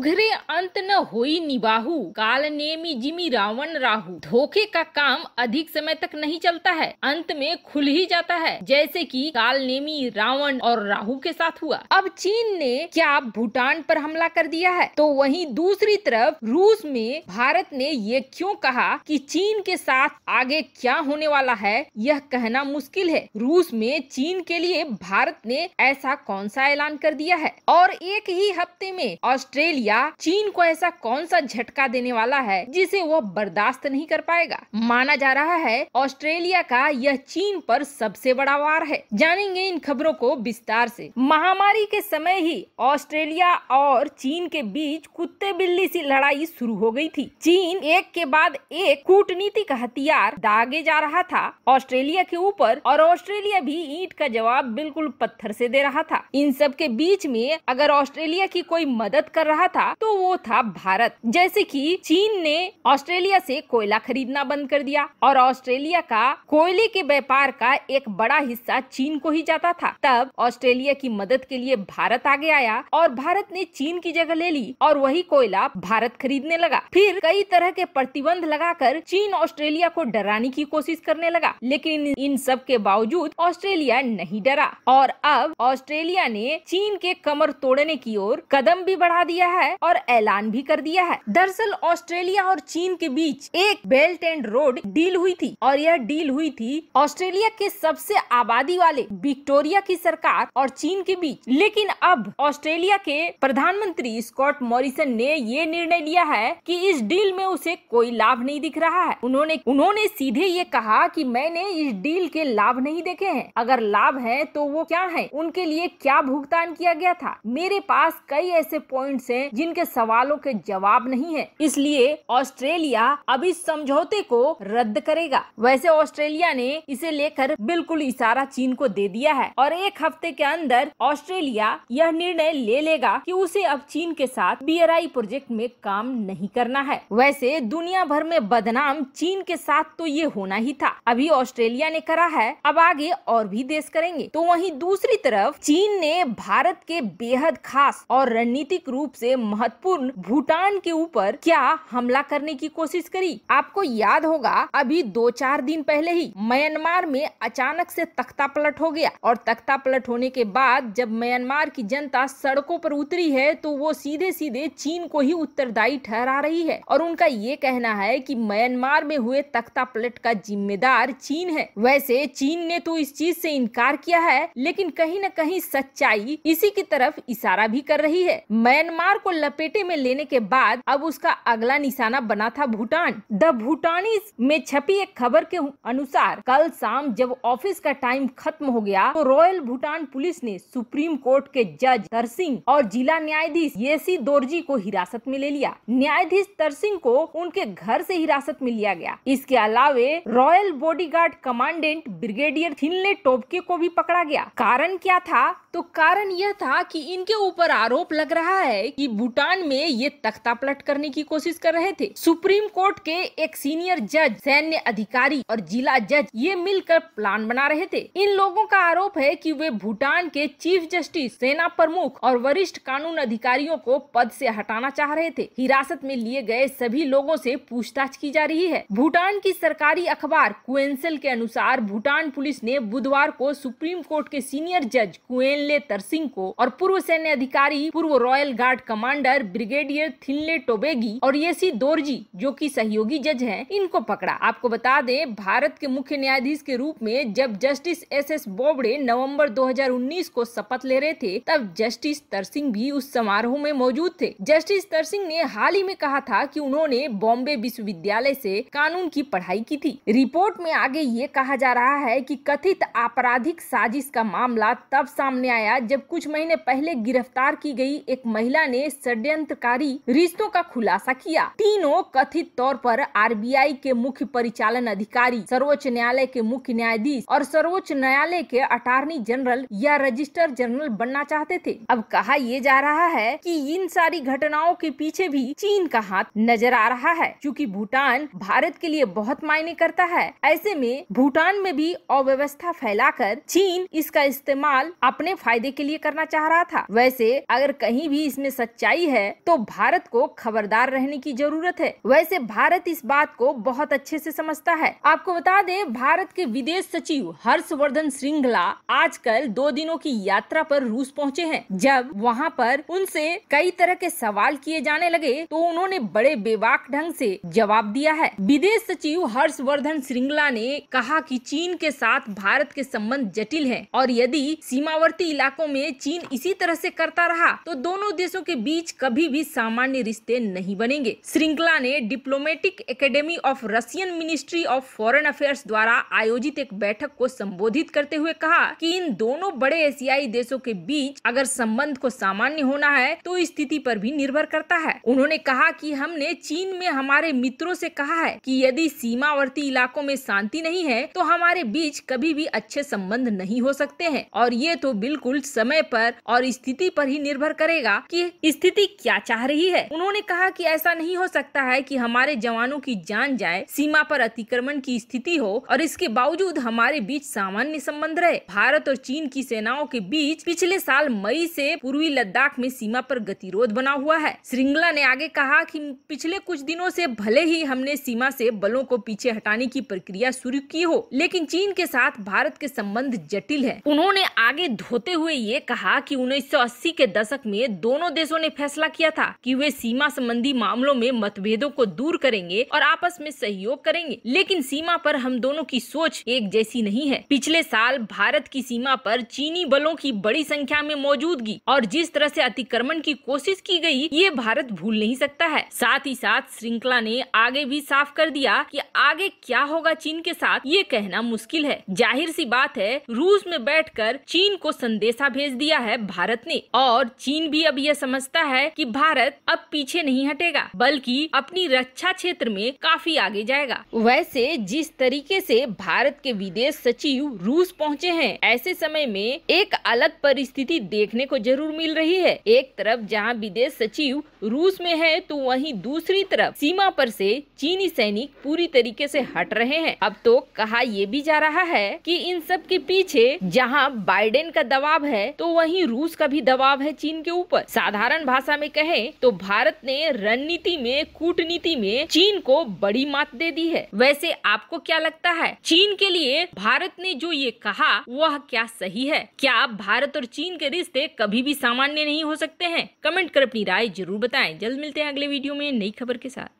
उघरे अंत न होई निबाहु काल नेमी जिमी रावण राहू धोखे का काम अधिक समय तक नहीं चलता है अंत में खुल ही जाता है जैसे कि काल नेमी रावण और राहु के साथ हुआ अब चीन ने क्या भूटान पर हमला कर दिया है तो वहीं दूसरी तरफ रूस में भारत ने ये क्यों कहा कि चीन के साथ आगे क्या होने वाला है यह कहना मुश्किल है रूस में चीन के लिए भारत ने ऐसा कौन सा ऐलान कर दिया है और एक ही हफ्ते में ऑस्ट्रेलिया चीन चीन को ऐसा कौन सा झटका देने वाला है जिसे वो बर्दाश्त नहीं कर पाएगा माना जा रहा है ऑस्ट्रेलिया का यह चीन पर सबसे बड़ा वार है जानेंगे इन खबरों को विस्तार से महामारी के समय ही ऑस्ट्रेलिया और चीन के बीच कुत्ते बिल्ली सी लड़ाई शुरू हो गई थी चीन एक के बाद एक कूटनीति का हथियार दागे जा रहा था ऑस्ट्रेलिया के ऊपर और ऑस्ट्रेलिया भी ईट का जवाब बिल्कुल पत्थर से दे रहा था इन सब के बीच में अगर ऑस्ट्रेलिया की कोई मदद कर रहा था तो वो था भारत जैसे कि चीन ने ऑस्ट्रेलिया से कोयला खरीदना बंद कर दिया और ऑस्ट्रेलिया का कोयले के व्यापार का एक बड़ा हिस्सा चीन को ही जाता था तब ऑस्ट्रेलिया की मदद के लिए भारत आगे आया और भारत ने चीन की जगह ले ली और वही कोयला भारत खरीदने लगा फिर कई तरह के प्रतिबंध लगाकर चीन ऑस्ट्रेलिया को डराने की कोशिश करने लगा लेकिन इन सब के बावजूद ऑस्ट्रेलिया नहीं डरा और अब ऑस्ट्रेलिया ने चीन के कमर तोड़ने की ओर कदम भी बढ़ा दिया है और ऐलान भी कर दिया है दरअसल ऑस्ट्रेलिया और चीन के बीच एक बेल्ट एंड रोड डील हुई थी और यह डील हुई थी ऑस्ट्रेलिया के सबसे आबादी वाले विक्टोरिया की सरकार और चीन के बीच लेकिन अब ऑस्ट्रेलिया के प्रधानमंत्री स्कॉट मॉरिसन ने ये निर्णय लिया है कि इस डील में उसे कोई लाभ नहीं दिख रहा है उन्होंने उन्होंने सीधे ये कहा कि मैंने इस डील के लाभ नहीं देखे हैं अगर लाभ है तो वो क्या है उनके लिए क्या भुगतान किया गया था मेरे पास कई ऐसे पॉइंट्स हैं जिनके सवालों के जवाब नहीं है इसलिए ऑस्ट्रेलिया अब इस समझौते को रद्द करेगा वैसे ऑस्ट्रेलिया ने इसे लेकर बिल्कुल इशारा चीन को दे दिया है और एक हफ्ते के अंदर ऑस्ट्रेलिया यह निर्णय ले लेगा कि उसे अब चीन के साथ बी प्रोजेक्ट में काम नहीं करना है वैसे दुनिया भर में बदनाम चीन के साथ तो ये होना ही था अभी ऑस्ट्रेलिया ने करा है अब आगे और भी देश करेंगे तो वहीं दूसरी तरफ चीन ने भारत के बेहद खास और रणनीतिक रूप से महत्व पूर्ण भूटान के ऊपर क्या हमला करने की कोशिश करी आपको याद होगा अभी दो चार दिन पहले ही म्यांमार में अचानक से तख्ता पलट हो गया और तख्ता पलट होने के बाद जब म्यांमार की जनता सड़कों पर उतरी है तो वो सीधे सीधे चीन को ही उत्तरदायी ठहरा रही है और उनका ये कहना है कि म्यांमार में हुए तख्ता पलट का जिम्मेदार चीन है वैसे चीन ने तो इस चीज से इनकार किया है लेकिन कहीं न कहीं सच्चाई इसी की तरफ इशारा भी कर रही है म्यांमार को लपेट चपेटे में लेने के बाद अब उसका अगला निशाना बना था भूटान द भूटानी में छपी एक खबर के अनुसार कल शाम जब ऑफिस का टाइम खत्म हो गया तो रॉयल भूटान पुलिस ने सुप्रीम कोर्ट के जज तरसिंह और जिला न्यायाधीश ये दोरजी को हिरासत में ले लिया न्यायाधीश तरसिंह को उनके घर से हिरासत में लिया गया इसके अलावे royal body commandant brigadier Thinley Topgay को भी पकड़ा गया कारण क्या था तो कारण यह था कि इनके ऊपर आरोप लग रहा है कि भूटान सदन में ये तख्ता पलट करने की कोशिश कर रहे थे सुप्रीम कोर्ट के एक सीनियर जज सैन्य अधिकारी और जिला जज ये मिलकर प्लान बना रहे थे इन लोगों का आरोप है कि वे भूटान के चीफ जस्टिस सेना प्रमुख और वरिष्ठ कानून अधिकारियों को पद से हटाना चाह रहे थे हिरासत में लिए गए सभी लोगों से पूछताछ की जा रही है भूटान की सरकारी अखबार कुएंसल के अनुसार भूटान पुलिस ने बुधवार को सुप्रीम कोर्ट के सीनियर जज कुएनले तरसिंह को और पूर्व सैन्य अधिकारी पूर्व royal guard commander brigadier Thinley Tobgay और सी दोर्जी जो कि सहयोगी जज हैं इनको पकड़ा आपको बता दें भारत के मुख्य न्यायाधीश के रूप में जब जस्टिस एस एस बोबड़े नवम्बर दो को शपथ ले रहे थे तब जस्टिस तरसिंह भी उस समारोह में मौजूद थे जस्टिस तरसिंह ने हाल ही में कहा था की उन्होंने बॉम्बे विश्वविद्यालय ऐसी कानून की पढ़ाई की थी रिपोर्ट में आगे ये कहा जा रहा है कि कथित आपराधिक साजिश का मामला तब सामने आया जब कुछ महीने पहले गिरफ्तार की गई एक महिला ने षड्यंत्र षड्यंत्रकारी रिश्तों का खुलासा किया तीनों कथित तौर पर आरबीआई के मुख्य परिचालन अधिकारी सर्वोच्च न्यायालय के मुख्य न्यायाधीश और सर्वोच्च न्यायालय के अटार्नी जनरल या रजिस्टर जनरल बनना चाहते थे अब कहा यह जा रहा है कि इन सारी घटनाओं के पीछे भी चीन का हाथ नजर आ रहा है क्योंकि भूटान भारत के लिए बहुत मायने करता है ऐसे में भूटान में भी अव्यवस्था फैलाकर चीन इसका इस्तेमाल अपने फायदे के लिए करना चाह रहा था वैसे अगर कहीं भी इसमें सच्चाई है है तो भारत को खबरदार रहने की जरूरत है वैसे भारत इस बात को बहुत अच्छे से समझता है आपको बता दें भारत के विदेश सचिव हर्षवर्धन श्रृंगला आजकल दो दिनों की यात्रा पर रूस पहुंचे हैं जब वहां पर उनसे कई तरह के सवाल किए जाने लगे तो उन्होंने बड़े बेबाक ढंग से जवाब दिया है विदेश सचिव हर्षवर्धन श्रृंगला ने कहा कि चीन के साथ भारत के संबंध जटिल हैं और यदि सीमावर्ती इलाकों में चीन इसी तरह से करता रहा तो दोनों देशों के बीच कभी कभी भी सामान्य रिश्ते नहीं बनेंगे श्रृंखला ने diplomatic academy of Russian ministry of foreign affairs द्वारा आयोजित एक बैठक को संबोधित करते हुए कहा कि इन दोनों बड़े एशियाई देशों के बीच अगर संबंध को सामान्य होना है तो स्थिति पर भी निर्भर करता है उन्होंने कहा कि हमने चीन में हमारे मित्रों से कहा है कि यदि सीमावर्ती इलाकों में शांति नहीं है तो हमारे बीच कभी भी अच्छे संबंध नहीं हो सकते हैं और ये तो बिल्कुल समय पर और स्थिति पर ही निर्भर करेगा कि स्थिति क्या चाह रही है उन्होंने कहा कि ऐसा नहीं हो सकता है कि हमारे जवानों की जान जाए सीमा पर अतिक्रमण की स्थिति हो और इसके बावजूद हमारे बीच सामान्य संबंध रहे भारत और चीन की सेनाओं के बीच पिछले साल मई से पूर्वी लद्दाख में सीमा पर गतिरोध बना हुआ है श्रृंगला ने आगे कहा कि पिछले कुछ दिनों से भले ही हमने सीमा से बलों को पीछे हटाने की प्रक्रिया शुरू की हो लेकिन चीन के साथ भारत के संबंध जटिल है उन्होंने आगे धोते हुए ये कहा कि 1980 के दशक में दोनों देशों ने फैसला किया था कि वे सीमा संबंधी मामलों में मतभेदों को दूर करेंगे और आपस में सहयोग करेंगे लेकिन सीमा पर हम दोनों की सोच एक जैसी नहीं है पिछले साल भारत की सीमा पर चीनी बलों की बड़ी संख्या में मौजूदगी और जिस तरह से अतिक्रमण की कोशिश की गई ये भारत भूल नहीं सकता है साथ ही साथ श्रृंखला ने आगे भी साफ कर दिया कि आगे क्या होगा चीन के साथ ये कहना मुश्किल है जाहिर सी बात है रूस में बैठकर चीन को संदेशा भेज दिया है भारत ने और चीन भी अब यह समझता है कि भारत अब पीछे नहीं हटेगा बल्कि अपनी रक्षा क्षेत्र में काफी आगे जाएगा वैसे जिस तरीके से भारत के विदेश सचिव रूस पहुंचे हैं ऐसे समय में एक अलग परिस्थिति देखने को जरूर मिल रही है एक तरफ जहां विदेश सचिव रूस में है तो वहीं दूसरी तरफ सीमा पर से चीनी सैनिक पूरी तरीके से हट रहे हैं अब तो कहा यह भी जा रहा है कि इन सब के पीछे जहां बाइडेन का दबाव है तो वहीं रूस का भी दबाव है चीन के ऊपर साधारण भाषा में कहे तो भारत ने रणनीति में कूटनीति में चीन को बड़ी मात दे दी है वैसे आपको क्या लगता है चीन के लिए भारत ने जो ये कहा वह क्या सही है क्या भारत और चीन के रिश्ते कभी भी सामान्य नहीं हो सकते हैं कमेंट कर अपनी राय जरूर बताएं जल्द मिलते हैं अगले वीडियो में नई खबर के साथ